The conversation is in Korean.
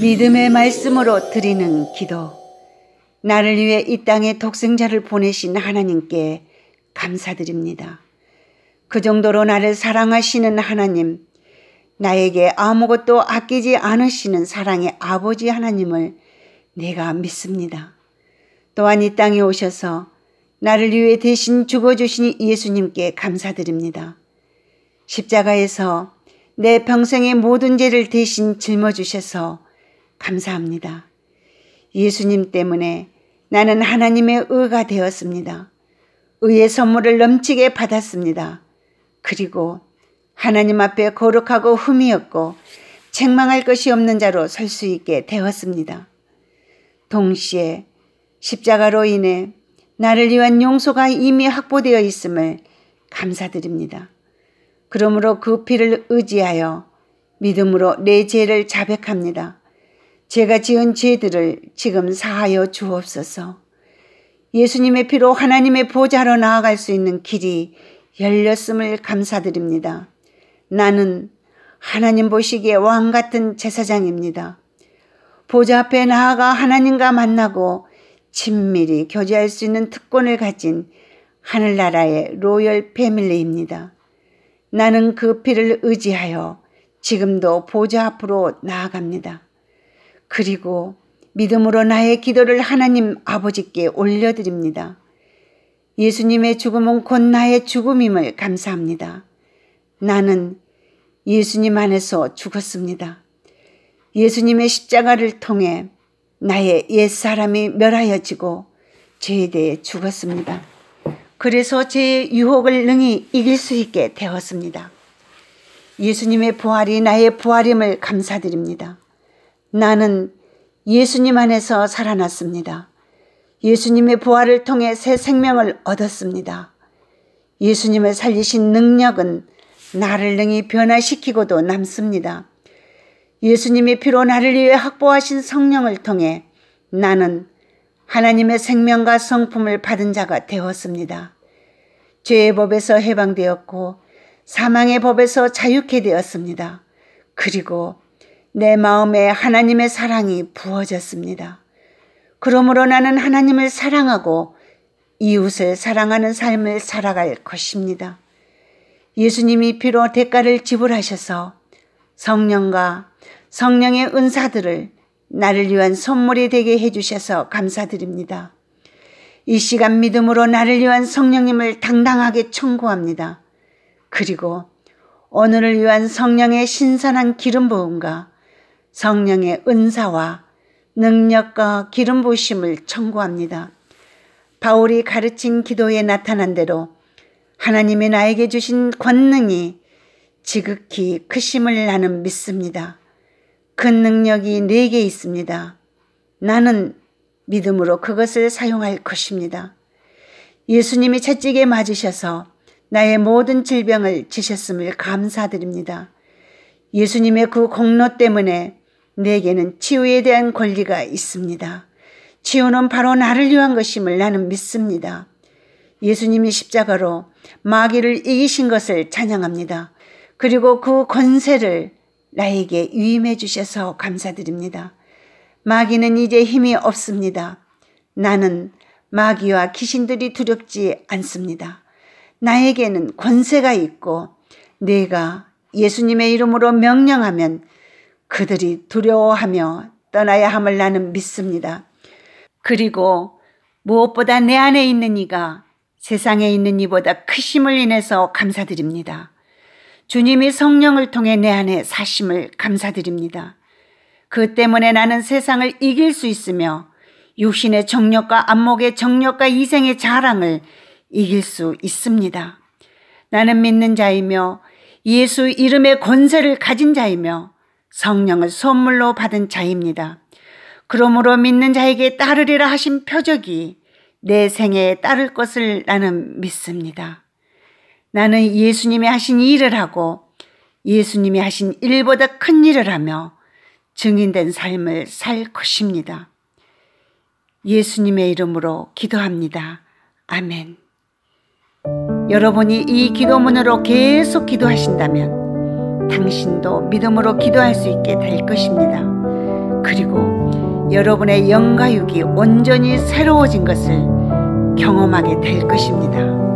믿음의 말씀으로 드리는 기도. 나를 위해 이 땅에 독생자를 보내신 하나님께 감사드립니다. 그 정도로 나를 사랑하시는 하나님, 나에게 아무것도 아끼지 않으시는 사랑의 아버지 하나님을 내가 믿습니다. 또한 이 땅에 오셔서 나를 위해 대신 죽어주신 예수님께 감사드립니다. 십자가에서 내 평생의 모든 죄를 대신 짊어주셔서 감사합니다. 예수님 때문에 나는 하나님의 의가 되었습니다. 의의 선물을 넘치게 받았습니다. 그리고 하나님 앞에 거룩하고 흠이 없고 책망할 것이 없는 자로 설 수 있게 되었습니다. 동시에 십자가로 인해 나를 위한 용서가 이미 확보되어 있음을 감사드립니다. 그러므로 그 피를 의지하여 믿음으로 내 죄를 자백합니다. 제가 지은 죄들을 지금 사하여 주옵소서. 예수님의 피로 하나님의 보좌로 나아갈 수 있는 길이 열렸음을 감사드립니다. 나는 하나님 보시기에 왕 같은 제사장입니다. 보좌 앞에 나아가 하나님과 만나고 친밀히 교제할 수 있는 특권을 가진 하늘나라의 로열 패밀리입니다. 나는 그 피를 의지하여 지금도 보좌 앞으로 나아갑니다. 그리고 믿음으로 나의 기도를 하나님 아버지께 올려드립니다. 예수님의 죽음은 곧 나의 죽음임을 감사합니다. 나는 예수님 안에서 죽었습니다. 예수님의 십자가를 통해 나의 옛사람이 멸하여지고 죄에 대해 죽었습니다. 그래서 제 유혹을 능히 이길 수 있게 되었습니다. 예수님의 부활이 나의 부활임을 감사드립니다. 나는 예수님 안에서 살아났습니다. 예수님의 부활을 통해 새 생명을 얻었습니다. 예수님을 살리신 능력은 나를 능히 변화시키고도 남습니다. 예수님의 피로 나를 위해 확보하신 성령을 통해 나는 하나님의 생명과 성품을 받은 자가 되었습니다. 죄의 법에서 해방되었고 사망의 법에서 자유케 되었습니다. 그리고 내 마음에 하나님의 사랑이 부어졌습니다. 그러므로 나는 하나님을 사랑하고 이웃을 사랑하는 삶을 살아갈 것입니다. 예수님이 피로 대가를 지불하셔서 성령과 성령의 은사들을 나를 위한 선물이 되게 해주셔서 감사드립니다. 이 시간 믿음으로 나를 위한 성령님을 당당하게 청구합니다. 그리고 오늘을 위한 성령의 신선한 기름 부음과 성령의 은사와 능력과 기름 부심을 청구합니다. 바울이 가르친 기도에 나타난 대로 하나님이 나에게 주신 권능이 지극히 크심을 나는 믿습니다. 그 능력이 내게 있습니다. 나는 믿음으로 그것을 사용할 것입니다. 예수님이 채찍에 맞으셔서 나의 모든 질병을 지셨음을 감사드립니다. 예수님의 그 공로 때문에 내게는 치유에 대한 권리가 있습니다. 치유는 바로 나를 위한 것임을 나는 믿습니다. 예수님이 십자가로 마귀를 이기신 것을 찬양합니다. 그리고 그 권세를 나에게 유임해 주셔서 감사드립니다. 마귀는 이제 힘이 없습니다. 나는 마귀와 귀신들이 두렵지 않습니다. 나에게는 권세가 있고 내가 예수님의 이름으로 명령하면 그들이 두려워하며 떠나야 함을 나는 믿습니다. 그리고 무엇보다 내 안에 있는 이가 세상에 있는 이보다 크심을 인해서 감사드립니다. 주님이 성령을 통해 내 안에 사심을 감사드립니다. 그 때문에 나는 세상을 이길 수 있으며 육신의 정력과 안목의 정력과 이생의 자랑을 이길 수 있습니다. 나는 믿는 자이며 예수 이름의 권세를 가진 자이며 성령을 선물로 받은 자입니다. 그러므로 믿는 자에게 따르리라 하신 표적이 내 생에 따를 것을 나는 믿습니다. 나는 예수님이 하신 일을 하고 예수님이 하신 일보다 큰 일을 하며 증인된 삶을 살 것입니다. 예수님의 이름으로 기도합니다. 아멘. 여러분이 이 기도문으로 계속 기도하신다면 당신도 믿음으로 기도할 수 있게 될 것입니다. 그리고 여러분의 영가육이 온전히 새로워진 것을 경험하게 될 것입니다.